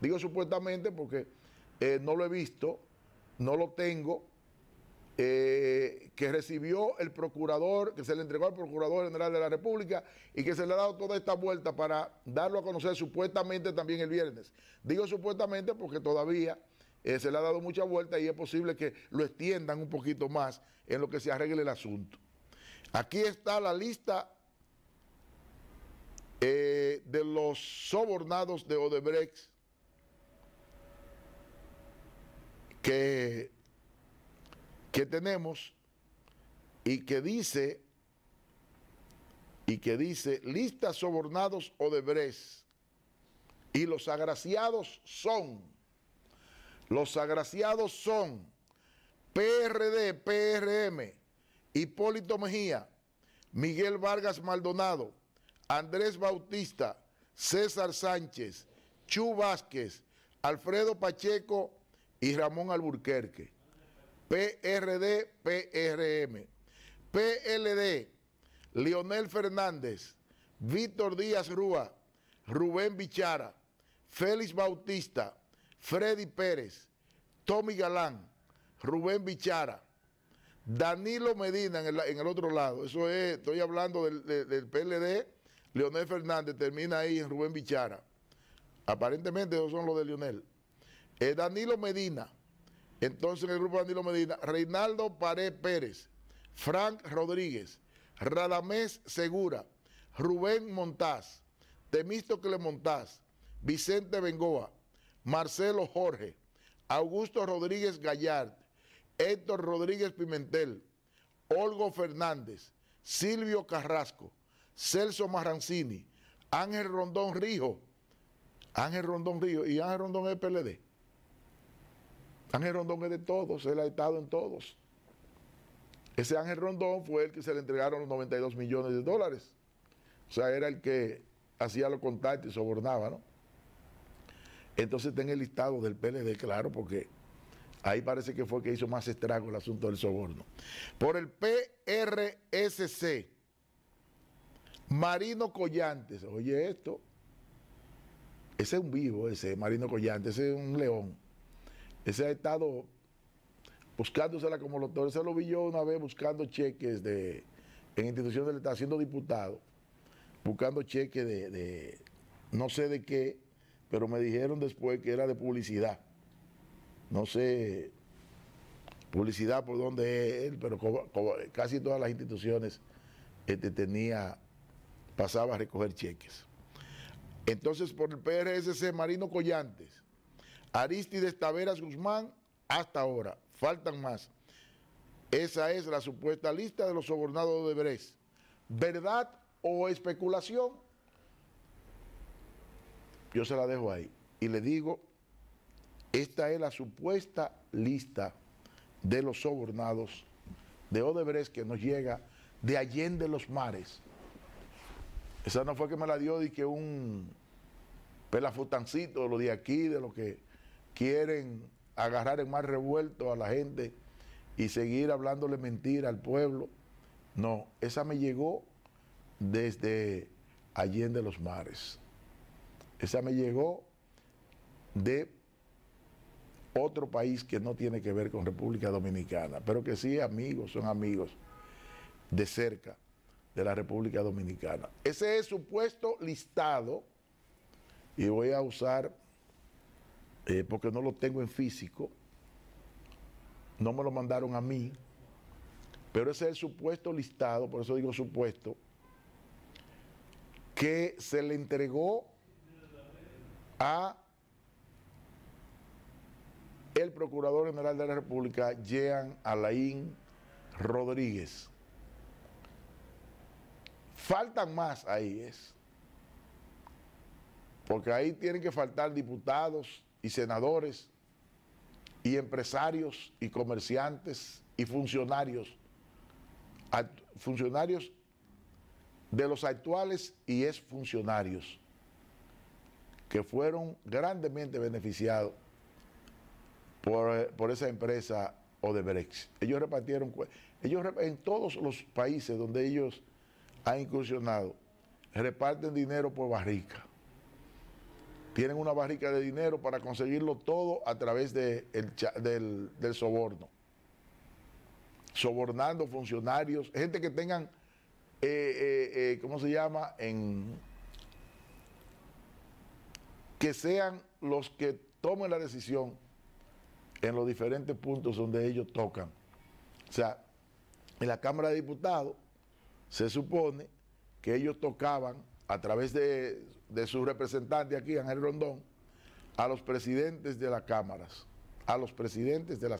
digo supuestamente porque eh, no lo he visto, no lo tengo, eh, que recibió el procurador, que se le entregó al procurador general de la República y que se le ha dado toda esta vuelta para darlo a conocer supuestamente también el viernes. Digo supuestamente porque todavía eh, se le ha dado mucha vuelta y es posible que lo extiendan un poquito más en lo que se arregle el asunto. Aquí está la lista eh, de los sobornados de Odebrecht que, que tenemos y que dice y que dice lista sobornados Odebrecht y los agraciados son los agraciados son PRD, PRM, Hipólito Mejía, Miguel Vargas Maldonado, Andrés Bautista, César Sánchez, Chu Vázquez, Alfredo Pacheco y Ramón Alburquerque. PRD, PRM. PLD, Leonel Fernández, Víctor Díaz Rúa, Rubén Bichara, Félix Bautista, Freddy Pérez, Tommy Galán, Rubén Bichara, Danilo Medina en el, otro lado. Eso es, estoy hablando del PLD Leonel Fernández termina ahí en Rubén Bichara. Aparentemente esos son los de Leonel. Eh, Danilo Medina, entonces en el grupo Danilo Medina, Reinaldo Pared Pérez, Frank Rodríguez, Radamés Segura, Rubén Montaz, Temístocle Montaz, Vicente Bengoa, Marcelo Jorge, Augusto Rodríguez Gallard, Héctor Rodríguez Pimentel, Olgo Fernández, Silvio Carrasco, Celso Marrancini, Ángel Rondón Rijo, Ángel Rondón Rijo, y Ángel Rondón es PLD. Ángel Rondón es de todos, él ha estado en todos. Ese Ángel Rondón fue el que se le entregaron los 92 millones de dólares. O sea, era el que hacía los contactos y sobornaba, ¿no? Entonces está en el listado del PLD, claro, porque ahí parece que fue que hizo más estrago el asunto del soborno. Por el PRSC, Marino Collantes, oye esto, ese es un vivo, ese Marino Collantes, ese es un león. Ese ha estado buscándosela como doctor. Ese lo vi yo una vez buscando cheques de, en instituciones del Estado, siendo diputado, buscando cheques de, no sé de qué, pero me dijeron después que era de publicidad. No sé publicidad por dónde es él, pero casi todas las instituciones este, tenía pasaba a recoger cheques. Entonces por el PRSC Marino Collantes, Aristides Taveras Guzmán, hasta ahora, faltan más. Esa es la supuesta lista de los sobornados de Odebrecht ¿Verdad o especulación? Yo se la dejo ahí y le digo, esta es la supuesta lista de los sobornados de Odebrecht que nos llega de Allende los Mares. Esa no fue que me la dio de que un pelafutancito, lo de aquí, de lo que quieren agarrar en más revuelto a la gente y seguir hablándole mentira al pueblo. No, esa me llegó desde Allende los Mares. Esa me llegó de otro país que no tiene que ver con República Dominicana, pero que sí amigos, son amigos de cerca de la República Dominicana. Ese es el supuesto listado y voy a usar, eh, porque no lo tengo en físico, no me lo mandaron a mí, pero ese es el supuesto listado, por eso digo supuesto, que se le entregó a el Procurador General de la República, Jean Alain Rodríguez. Faltan más ahí, es. Porque ahí tienen que faltar diputados y senadores y empresarios y comerciantes y funcionarios, funcionarios de los actuales y ex funcionarios que fueron grandemente beneficiados por, eh, por, esa empresa Odebrecht. Ellos repartieron, ellos en todos los países donde ellos ha incursionado, reparten dinero por barrica. Tienen una barrica de dinero para conseguirlo todo a través del, soborno. Sobornando funcionarios, gente que tengan, eh, eh, eh, ¿cómo se llama? que sean los que tomen la decisión en los diferentes puntos donde ellos tocan. O sea, en la Cámara de Diputados se supone que ellos tocaban a través de, su representante aquí, Ángel Rondón, a los presidentes de las cámaras, a los presidentes de las